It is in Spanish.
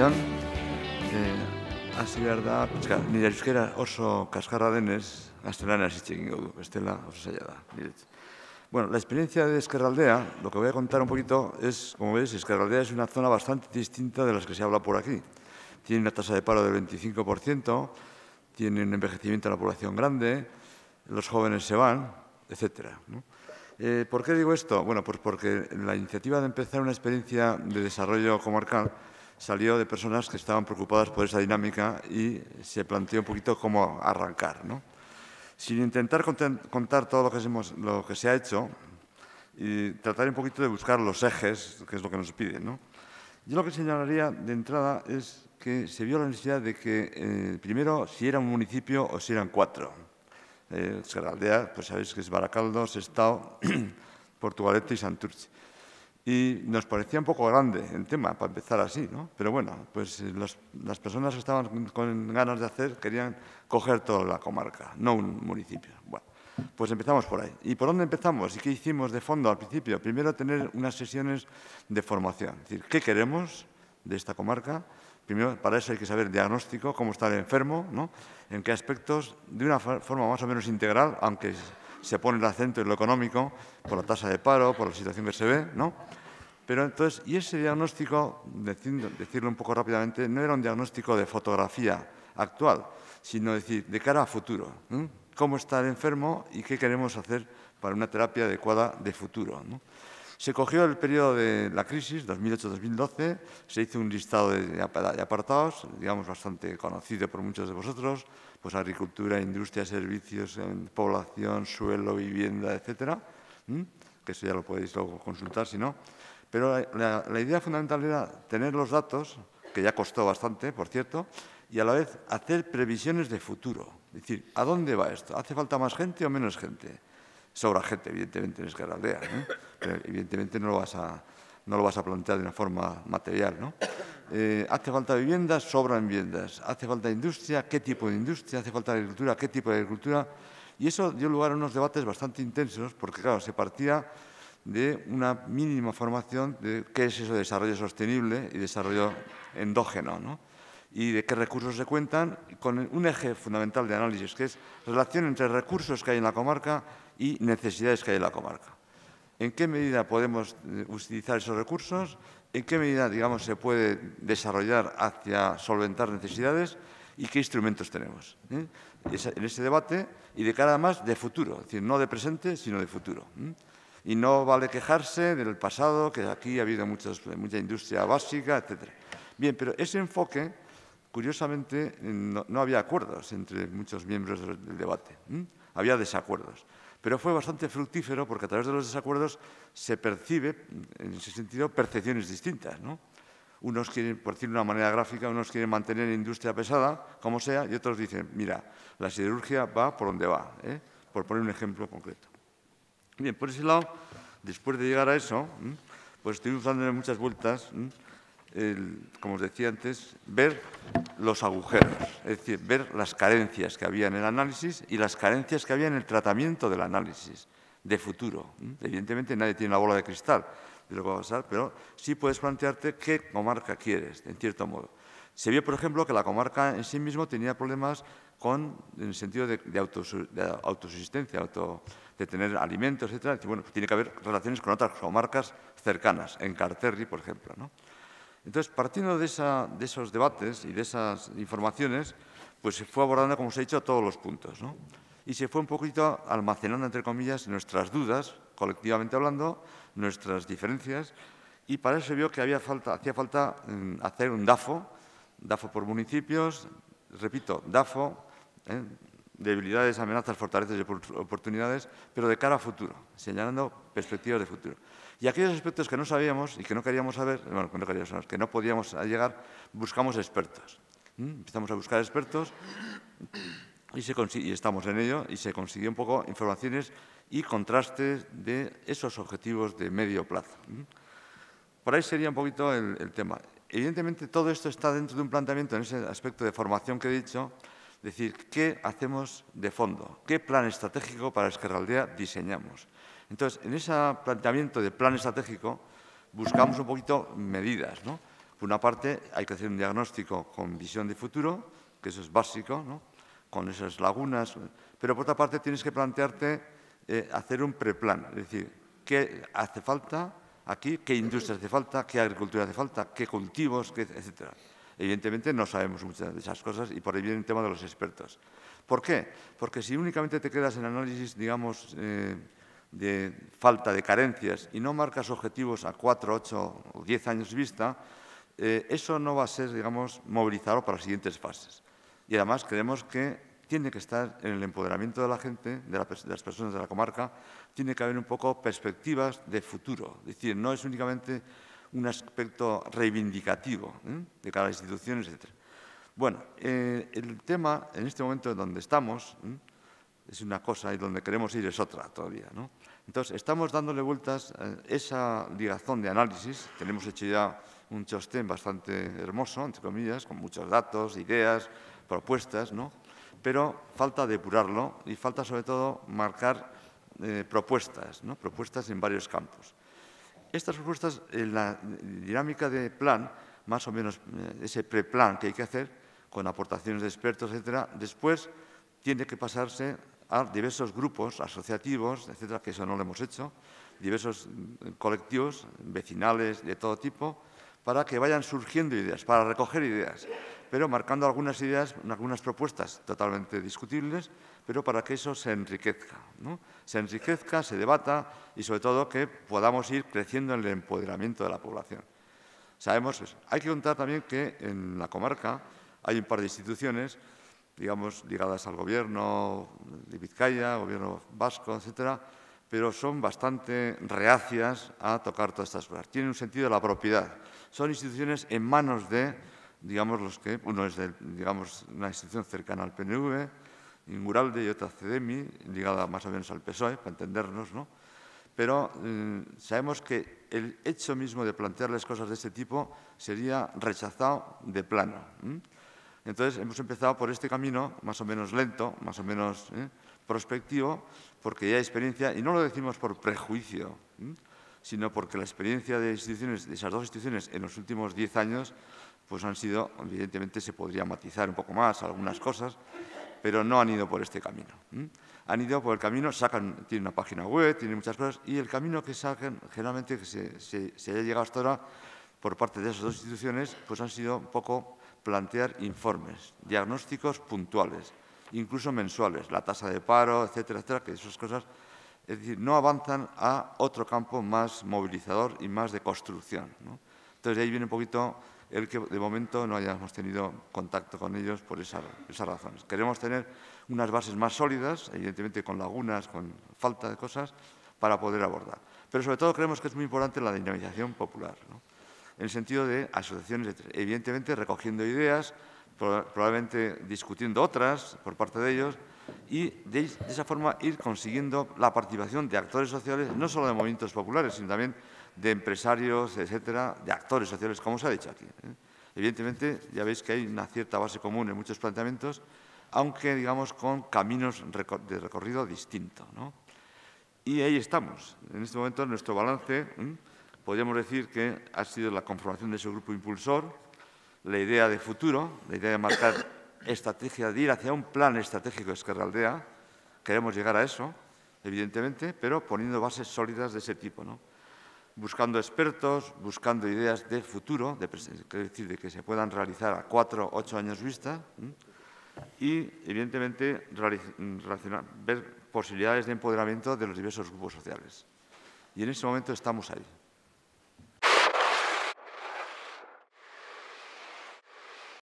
Eh, así e, hasi pues oso kaskarra denez, Bueno, la experiencia de Esquerraldea, lo que voy a contar un poquito es, como veis, Esquerraldea es una zona bastante distinta de las que se habla por aquí. Tiene una tasa de paro del 25%, tiene un envejecimiento de la población grande, los jóvenes se van, etc. Eh, ¿Por qué digo esto? Bueno, pues porque la iniciativa de empezar una experiencia de desarrollo comarcal salió de personas que estaban preocupadas por esa dinámica y se planteó un poquito cómo arrancar. ¿no? Sin intentar contar todo lo que, lo que se ha hecho y tratar un poquito de buscar los ejes, que es lo que nos piden. ¿no? Yo lo que señalaría de entrada es que se vio la necesidad de que, eh, primero, si era un municipio o si eran cuatro. Eh, Aldea, pues sabéis que es Baracaldo, Sestao, Portugalete y Santurce. Y nos parecía un poco grande el tema para empezar así, ¿no? Pero bueno, pues eh, las personas que estaban con ganas de hacer querían coger toda la comarca, no un municipio. Bueno, pues empezamos por ahí. ¿Y por dónde empezamos? ¿Y qué hicimos de fondo al principio? Primero tener unas sesiones de formación, es decir, ¿qué queremos de esta comarca? Primero, para eso hay que saber diagnóstico, cómo está el enfermo, ¿no? en qué aspectos, de una forma más o menos integral, aunque se pone el acento en lo económico, por la tasa de paro, por la situación que se ve, ¿no? Pero entonces, y ese diagnóstico, decirlo un poco rápidamente, no era un diagnóstico de fotografía actual, sino decir, de cara a futuro. ¿Cómo está el enfermo y qué queremos hacer para una terapia adecuada de futuro? ¿no? Se cogió el periodo de la crisis, 2008-2012, se hizo un listado de apartados, digamos bastante conocido por muchos de vosotros, pues agricultura, industria, servicios, eh, población, suelo, vivienda, etcétera, que eso ya lo podéis luego consultar si no. Pero la, la idea fundamental era tener los datos, que ya costó bastante, por cierto, y a la vez hacer previsiones de futuro. Es decir, ¿a dónde va esto? ¿Hace falta más gente o menos gente? sobra gente, evidentemente, en de ¿eh? pero evidentemente no lo, vas a, no lo a plantear de una forma material. ¿no? Eh, ¿Hace falta viviendas? Sobran viviendas. ¿Hace falta industria? ¿Qué tipo de industria? ¿Hace falta agricultura? ¿Qué tipo de agricultura? Y eso dio lugar a unos debates bastante intensos, porque, claro, se partía de una mínima formación de qué es eso de desarrollo sostenible y desarrollo endógeno, ¿no? y de qué recursos se cuentan, con un eje fundamental de análisis, que es relación entre recursos que hay en la comarca y necesidades que hay en la comarca. ¿En qué medida podemos eh, utilizar esos recursos? ¿En qué medida, digamos, se puede desarrollar hacia solventar necesidades? ¿Y qué instrumentos tenemos? ¿Eh? En ese debate y de cara más de futuro, es decir, no de presente, sino de futuro. ¿Mm? Y no vale quejarse del pasado, que aquí ha habido mucha industria básica, etc. Bien, pero ese enfoque Curiosamente, eh, no, había acuerdos entre muchos miembros del, debate, había desacuerdos. Pero fue bastante fructífero porque a través de los desacuerdos se percibe, en ese sentido, percepciones distintas. Unos quieren, por decirlo de una manera gráfica, unos quieren mantener la industria pesada, como sea, y otros dicen, mira, la siderurgia va por donde va, ¿eh? por poner un ejemplo concreto. Bien, por ese lado, después de llegar a eso, pues estoy dando muchas vueltas como os decía antes, ver los agujeros, es decir, ver las carencias que había en el análisis y las carencias que había en el tratamiento del análisis de futuro. Mm. Evidentemente nadie tiene una bola de cristal de lo que va a pasar, pero sí puedes plantearte qué comarca quieres, en cierto modo. Se vio, por ejemplo, que la comarca en sí mismo tenía problemas con, en el sentido de, de, de de tener alimentos, etc. Bueno, tiene que haber relaciones con otras comarcas cercanas, en Carterri, por ejemplo. ¿no? Entonces, partiendo de, esos debates y de esas informaciones, pues se fue abordando, como os he dicho, todos los puntos. Y se fue un poquito almacenando, entre comillas, nuestras dudas, colectivamente hablando, nuestras diferencias, y para eso se vio que había falta, hacía falta mm, hacer un DAFO, DAFO por municipios, repito, DAFO, ¿eh? debilidades, amenazas, fortalezas y oportunidades, pero de cara a futuro, señalando perspectivas de futuro. Y aquellos aspectos que no sabíamos y que no queríamos saber, bueno, que no, queríamos saber, que no podíamos llegar, buscamos expertos. Empezamos a buscar expertos y, estamos en ello y se consiguió un poco informaciones y contrastes de esos objetivos de medio plazo. Por ahí sería un poquito el, tema. Evidentemente, todo esto está dentro de un planteamiento en ese aspecto de formación que he dicho, es decir, ¿qué hacemos de fondo? ¿Qué plan estratégico para Aldea diseñamos? Entonces, en ese planteamiento de plan estratégico buscamos un poquito medidas. ¿no? Por una parte, hay que hacer un diagnóstico con visión de futuro, que eso es básico, ¿no? con esas lagunas. Pero por otra parte, tienes que plantearte eh, hacer un preplan, es decir, qué hace falta aquí, qué industria hace falta, qué agricultura hace falta, qué cultivos, qué, Evidentemente no sabemos muchas de esas cosas y por ahí viene el tema de los expertos. ¿Por qué? Porque si únicamente te quedas en análisis, digamos, eh, de falta de carencias y no marcas objetivos a cuatro, ocho o diez años vista, eh, eso no va a ser, digamos, movilizado para las siguientes fases. Y además creemos que tiene que estar en el empoderamiento de la gente, de, las personas de la comarca, tiene que haber un poco perspectivas de futuro. Es decir, no es únicamente un aspecto reivindicativo ¿eh? de cada institución, etc. Bueno, eh, el tema en este momento en donde estamos, es una cosa y donde queremos ir es otra todavía. ¿no? Entonces, estamos dándole vueltas a eh, esa ligazón de análisis. Tenemos hecho ya un chostén bastante hermoso, entre comillas, con muchos datos, ideas, propuestas, ¿no? pero falta depurarlo y falta sobre todo marcar eh, propuestas, ¿no? propuestas en varios campos. Estas propuestas, en eh, la dinámica de plan, más o menos ese preplan que hay que hacer, con aportaciones de expertos, etcétera, después tiene que pasarse a diversos grupos asociativos, etcétera, que eso no lo hemos hecho, diversos mm, colectivos vecinales de todo tipo, para que vayan surgiendo ideas, para recoger ideas, pero marcando algunas ideas, algunas propuestas totalmente discutibles, pero para que eso se enriquezca, se enriquezca, se debata y sobre todo que podamos ir creciendo en el empoderamiento de la población. Sabemos eso. Pues, hay que contar también que en la comarca hay un par de instituciones digamos, ligadas al gobierno de Vizcaya, gobierno vasco, etcétera, pero son bastante reacias a tocar todas estas cosas. Tienen un sentido de la propiedad. Son instituciones en manos de, digamos, los que, uno es digamos, una institución cercana al PNV, Inguralde y otra CEDEMI, ligada más o menos al PSOE, para entendernos, ¿no? Pero mm, sabemos que el hecho mismo de plantearles cosas de este tipo sería rechazado de plano. Entonces hemos empezado por este camino, más o menos lento, más o menos ¿eh? prospectivo, porque ya hay experiencia, y no lo decimos por prejuicio, ¿eh? sino porque la experiencia de, instituciones, de esas dos instituciones en los últimos diez años pues han sido, evidentemente se podría matizar un poco más algunas cosas, pero no han ido por este camino. ¿eh? Han ido por el camino, sacan, tienen una página web, tienen muchas cosas, y el camino que sacan, generalmente que se, haya llegado hasta ahora por parte de esas dos instituciones, pues han sido un poco plantear informes, diagnósticos puntuales, incluso mensuales, la tasa de paro, etcétera, etcétera, que esas cosas, es decir, no avanzan a otro campo más movilizador y más de construcción. Entonces, de ahí viene un poquito el que de momento no hayamos tenido contacto con ellos por esas, razones. Queremos tener unas bases más sólidas, evidentemente con lagunas, con falta de cosas, para poder abordar. Pero sobre todo creemos que es muy importante la dinamización popular en el sentido de asociaciones, evidentemente recogiendo ideas, probablemente discutiendo otras por parte de ellos y de esa forma ir consiguiendo la participación de actores sociales, no solo de movimientos populares, sino también de empresarios, etcétera, de actores sociales, como se ha dicho aquí. ¿eh? Evidentemente, ya veis que hay una cierta base común en muchos planteamientos, aunque, digamos, con caminos de recorrido distinto. ¿no? Y ahí estamos. En este momento, nuestro balance podríamos decir que ha sido la conformación de ese grupo impulsor, la idea de futuro, la idea de marcar estrategia, de ir hacia un plan estratégico de Aldea. Queremos llegar a eso, evidentemente, pero poniendo bases sólidas de ese tipo, buscando expertos, buscando ideas de futuro, de, es decir, de que se puedan realizar a cuatro, ocho años vista, y, evidentemente, ver posibilidades de empoderamiento de los diversos grupos sociales. Y en ese momento estamos ahí.